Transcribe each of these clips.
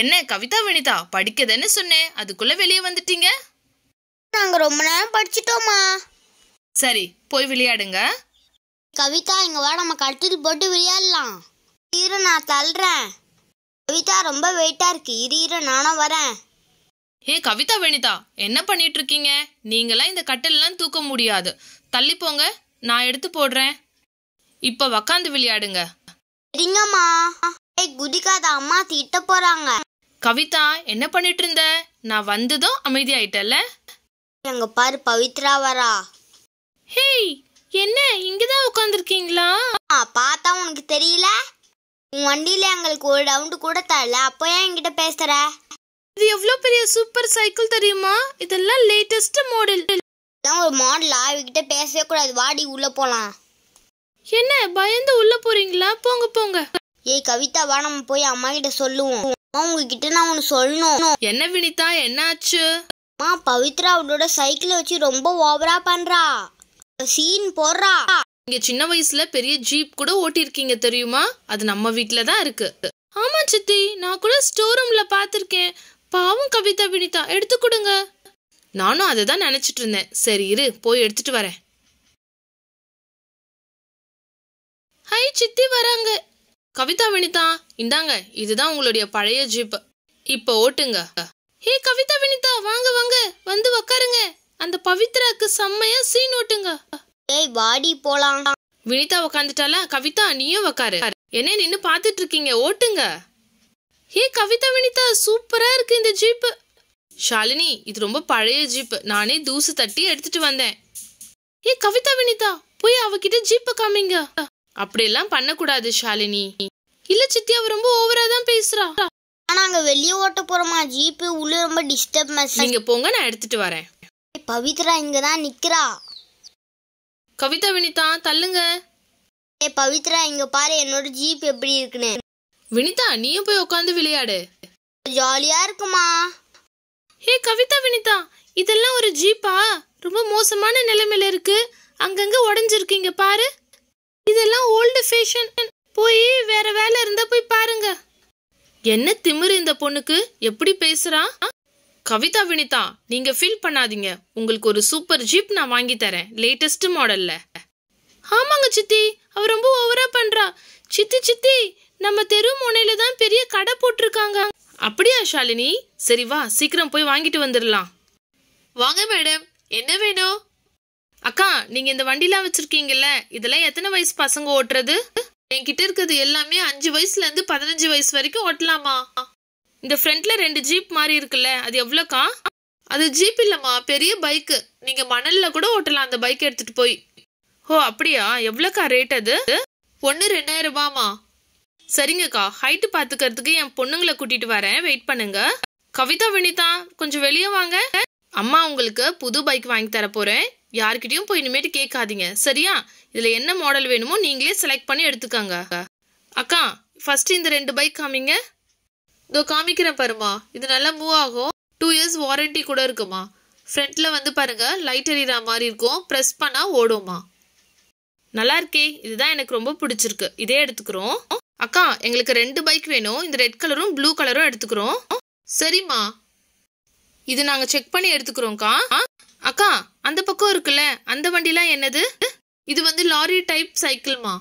என்ன கவிதா வினிதா படிக்கதன்னு சொன்னேன் அதுக்குள்ள வெளியே வந்துட்டீங்க நாங்க ரொம்ப நேரம் படிச்சிட்டோமா சரி போய் விளையாடுங்க கவிதா இங்க வா நம்ம கட்டில் போட்டு விளையாடலாம் இரு நான் தள்ளுறேன் கவிதா ரொம்ப வெயிட்டா இருக்கு இரு இரு நானும் வரேன் ஏ கவிதா வினிதா என்ன பண்ணிட்டு இருக்கீங்க நீங்களாம் இந்த கட்டிலெல்லாம் தூக்க முடியாது தள்ளி போங்க நான் எடுத்து போடுறேன் இப்ப உக்காந்து விளையாடுங்க சரிங்கம்மா ஏய் குதிக்காத அம்மா திட்ட போறாங்க கவிதா என்ன பண்ணிட்டு இருந்த நான் வந்ததும் அமைதியாயிட்டல அங்க பாரு பவித்ரா வரா ஹேய் என்ன இங்கதான் உட்காந்துருக்கீங்களா பார்த்தா உனக்கு தெரியல உன் வண்டியில எங்களுக்கு ஒரு ரவுண்டு கூட தரல அப்போ ஏன் என்கிட்ட பேசுற இது எவ்வளவு பெரிய சூப்பர் சைக்கிள் தெரியுமா இதெல்லாம் லேட்டஸ்ட் மாடல் இதான் ஒரு மாடலா இவகிட்ட பேசவே கூடாது வாடி உள்ள போலாம் என்ன பயந்து உள்ள போறீங்களா போங்க போங்க ஏய் கவிதா வா நம்ம போய் அம்மா கிட்ட சொல்லுவோம் அம்மா உங்ககிட்ட நான் ஒன்று சொல்லணும் என்ன வினிதா என்னாச்சு அம்மா பவித்ரா அவளோட சைக்கிளை வச்சு ரொம்ப ஓவரா பண்றா சீன் போடுறா நீங்க சின்ன வயசுல பெரிய ஜீப் கூட ஓட்டிருக்கீங்க தெரியுமா அது நம்ம வீட்ல தான் இருக்கு ஆமா சித்தி நான் கூட ஸ்டோர் ரூம்ல பாத்திருக்கேன் பாவம் கவிதா வினிதா எடுத்து கொடுங்க நானும் அதை தான் நினைச்சிட்டு இருந்தேன் சரி இரு போய் எடுத்துட்டு வரேன் ஹை சித்தி வராங்க கவிதா வினிதா இந்தாங்க இதுதான் உங்களுடைய பழைய ஜீப் இப்போ ஓட்டுங்க ஹே கவிதா வினிதா வாங்க வாங்க வந்து உக்காருங்க அந்த பவித்ராக்கு செம்மையா சீன் ஓட்டுங்க ஏய் வாடி போலாம் வினிதா உக்காந்துட்டாலா கவிதா நீயும் உக்காரு என்ன நின்னு பாத்துட்டு இருக்கீங்க ஓட்டுங்க ஹே கவிதா வினிதா சூப்பரா இருக்கு இந்த ஜீப் ஷாலினி இது ரொம்ப பழைய ஜீப் நானே தூசு தட்டி எடுத்துட்டு வந்தேன் ஏ கவிதா வினிதா போய் அவகிட்ட ஜீப்பை காமிங்க அப்படியெல்லாம் பண்ணக்கூடாது ஷாலினி இல்ல சித்தி அவ ரொம்ப ஓவரா தான் பேசுறா நாங்க வெளியே ஓட்ட போறோமா ஜீப் உள்ள ரொம்ப டிஸ்டர்பன்ஸ் நீங்க போங்க நான் எடுத்துட்டு வரேன் பவித்ரா இங்க தான் நிக்கிறா கவிதா வினிதா தள்ளுங்க ஏ பவித்ரா இங்க பாரு என்னோட ஜீப் எப்படி இருக்குனே வினிதா நீயும் போய் உட்காந்து விளையாடு ஜாலியா இருக்குமா ஏ கவிதா வினிதா இதெல்லாம் ஒரு ஜீப்பா ரொம்ப மோசமான நிலைமையில இருக்கு அங்கங்க உடஞ்சிருக்கு இங்க பாரு இதெல்லாம் ஓல்டு ஃபேஷன் போய் வேற வேலை இருந்தா போய் பாருங்க என்ன திமிரு இந்த பொண்ணுக்கு எப்படி பேசுறா கவிதா வினிதா நீங்க ஃபீல் பண்ணாதீங்க உங்களுக்கு ஒரு சூப்பர் ஜீப் நான் வாங்கி தரேன் லேட்டஸ்ட் மாடல்ல ஆமாங்க சித்தி அவ ரொம்ப ஓவரா பண்றா சித்தி சித்தி நம்ம தெரு முனையில தான் பெரிய கடை போட்டிருக்காங்க அப்படியா ஷாலினி சரி வா சீக்கிரம் போய் வாங்கிட்டு வந்துடலாம் வாங்க மேடம் என்ன வேணும் அக்கா நீங்க இந்த வண்டிலாம் வச்சிருக்கீங்கல்ல இதெல்லாம் எத்தனை வயசு பசங்க ஓட்டுறது என்கிட்ட இருக்கிறது எல்லாமே அஞ்சு வயசுல இருந்து பதினஞ்சு வயசு வரைக்கும் ஓட்டலாமா இந்த ஃப்ரண்ட்ல ரெண்டு ஜீப் மாதிரி இருக்குல்ல அது எவ்வளோக்கா அது ஜீப் இல்லம்மா பெரிய பைக்கு நீங்க மணல்ல கூட ஓட்டலாம் அந்த பைக் எடுத்துட்டு போய் ஓ அப்படியா எவ்வளோக்கா ரேட் அது ஒன்று ரெண்டாயிரம் ரூபாமா சரிங்கக்கா ஹைட்டு பாத்துக்கிறதுக்கு என் பொண்ணுங்களை கூட்டிட்டு வரேன் வெயிட் பண்ணுங்க கவிதா வினிதா கொஞ்சம் வெளியே வாங்க அம்மா உங்களுக்கு புது பைக் வாங்கி தர போறேன் யாருக்கிட்டையும் போய் இனிமேட்டு கேட்காதீங்க சரியா இதில் என்ன மாடல் வேணுமோ நீங்களே செலக்ட் பண்ணி எடுத்துக்காங்க அக்கா ஃபஸ்ட்டு இந்த ரெண்டு பைக் காமிங்க இதோ காமிக்கிறேன் பாருமா இது நல்லா மூவ் ஆகும் டூ இயர்ஸ் வாரண்டி கூட இருக்குமா ஃப்ரண்ட்டில் வந்து பாருங்கள் லைட் எறிகிற மாதிரி இருக்கும் ப்ரெஸ் பண்ணால் ஓடுமா நல்லா இருக்கே இதுதான் எனக்கு ரொம்ப பிடிச்சிருக்கு இதே எடுத்துக்கிறோம் அக்கா எங்களுக்கு ரெண்டு பைக் வேணும் இந்த ரெட் கலரும் ப்ளூ கலரும் எடுத்துக்கிறோம் சரிம்மா இது நாங்கள் செக் பண்ணி எடுத்துக்கிறோம்க்கா அக்கா அந்த பக்கம் இருக்குல்ல அந்த வண்டிலாம் என்னது இது வந்து லாரி டைப் சைக்கிள்மா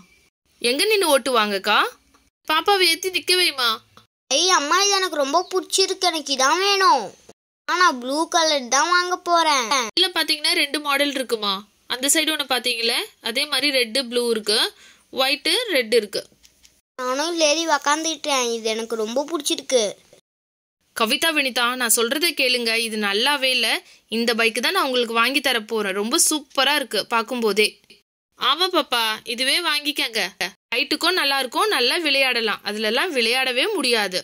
எங்க நின்று ஓட்டுவாங்கக்கா பாப்பாவை ஏற்றி நிற்க வைமா ஐய் அம்மா இது எனக்கு ரொம்ப பிடிச்சிருக்கு எனக்கு இதான் வேணும் ஆனா ப்ளூ கலர் தான் வாங்க போறேன் இதுல பாத்தீங்கன்னா ரெண்டு மாடல் இருக்குமா அந்த சைடு ஒன்று பாத்தீங்களே அதே மாதிரி ரெட்டு ப்ளூ இருக்கு ஒயிட்டு ரெட் இருக்கு நானும் லேடி உக்காந்துட்டேன் இது எனக்கு ரொம்ப பிடிச்சிருக்கு கவிதா வினிதா நான் சொல்கிறத கேளுங்க இது நல்லாவே இல்லை இந்த பைக்கு தான் நான் உங்களுக்கு வாங்கி தர போகிறேன் ரொம்ப சூப்பராக இருக்குது பார்க்கும்போதே ஆமாம் பாப்பா இதுவே வாங்கிக்கங்க ஹைட்டுக்கும் நல்லா இருக்கும் நல்லா விளையாடலாம் அதுலலாம் விளையாடவே முடியாது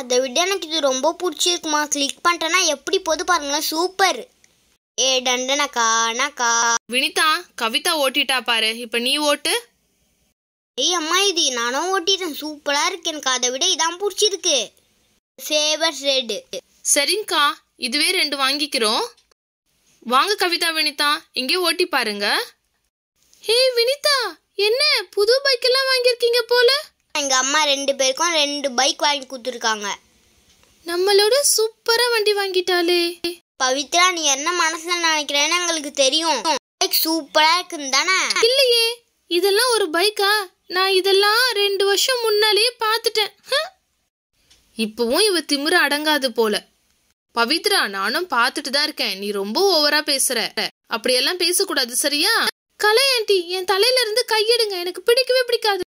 அதை விட எனக்கு இது ரொம்ப பிடிச்சிருக்குமா கிளிக் பண்ணிட்டேன்னா எப்படி போது பாருங்களேன் சூப்பர் ஏ டண்டனக்கா வினிதா கவிதா ஓட்டிட்டா பாரு இப்போ நீ ஓட்டு ஏய் அம்மா இது நானும் ஓட்டிட்டேன் சூப்பராக இருக்கு எனக்கு அதை விட இதான் பிடிச்சிருக்கு சேவர் ரெட் சரிங்கக்கா இதுவே ரெண்டு வாங்கிக்கிறோம் வாங்க கவிதா வினிதா இங்கே ஓட்டி பாருங்க ஹே வினிதா என்ன புது பைக் எல்லாம் வாங்கியிருக்கீங்க போல எங்க அம்மா ரெண்டு பேருக்கும் ரெண்டு பைக் வாங்கி கொடுத்துருக்காங்க நம்மளோட சூப்பரா வண்டி வாங்கிட்டாளே பவித்ரா நீ என்ன மனசுல நினைக்கிறேன்னு எங்களுக்கு தெரியும் பைக் சூப்பரா இருக்குன்னு தானே இல்லையே இதெல்லாம் ஒரு பைக்கா நான் இதெல்லாம் ரெண்டு வருஷம் முன்னாலேயே பார்த்துட்டேன் இப்பவும் இவ திமிர அடங்காது போல பவித்ரா நானும் பாத்துட்டு தான் இருக்கேன் நீ ரொம்ப ஓவரா பேசுற அப்படியெல்லாம் பேசக்கூடாது சரியா கலை ஆண்டி என் தலையில இருந்து கையெடுங்க எனக்கு பிடிக்கவே பிடிக்காது